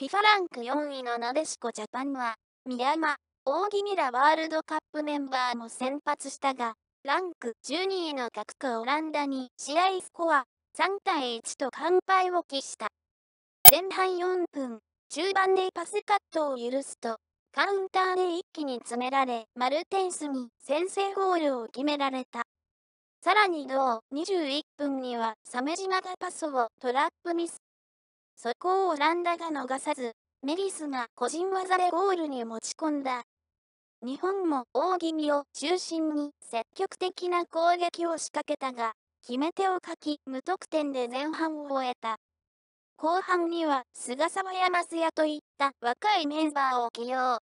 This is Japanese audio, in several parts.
FIFA ランク4位のなでしこジャパンは、宮山、大木ミラワールドカップメンバーも先発したが、ランク12位の各区オランダに試合スコア3対1と完敗を喫した。前半4分、中盤でパスカットを許すと、カウンターで一気に詰められ、マルテンスに先制ゴールを決められた。さらに同21分には鮫島がパスをトラップミス。そこをオランダが逃さず、メリスが個人技でゴールに持ち込んだ。日本も大気味を中心に積極的な攻撃を仕掛けたが、決め手を書き無得点で前半を終えた。後半には菅沢山増也といった若いメンバーを起用。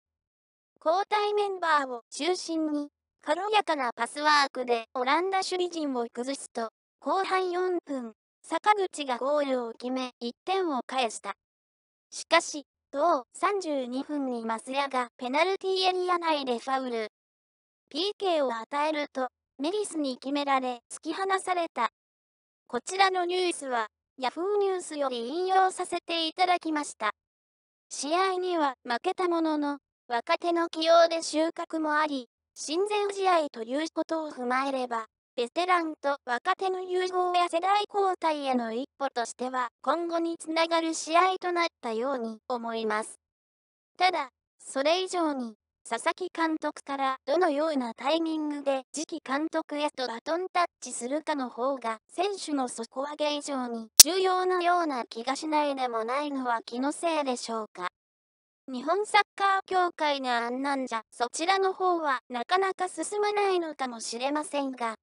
交代メンバーを中心に、軽やかなパスワークでオランダ守備陣を崩すと、後半4分、坂口がゴールを決め1点を返した。しかし、同32分にマスヤがペナルティエリア内でファウル。PK を与えると、メリスに決められ突き放された。こちらのニュースは、ヤフーニュースより引用させていただきました。試合には負けたものの、若手の起用で収穫もあり、親善試合ということを踏まえれば、ベテランと若手の融合や世代交代への一歩としては今後につながる試合となったように思います。ただ、それ以上に佐々木監督からどのようなタイミングで次期監督へとバトンタッチするかの方が選手の底上げ以上に重要なような気がしないでもないのは気のせいでしょうか。日本サッカー協会の案なんじゃそちらの方はなかなか進まないのかもしれませんが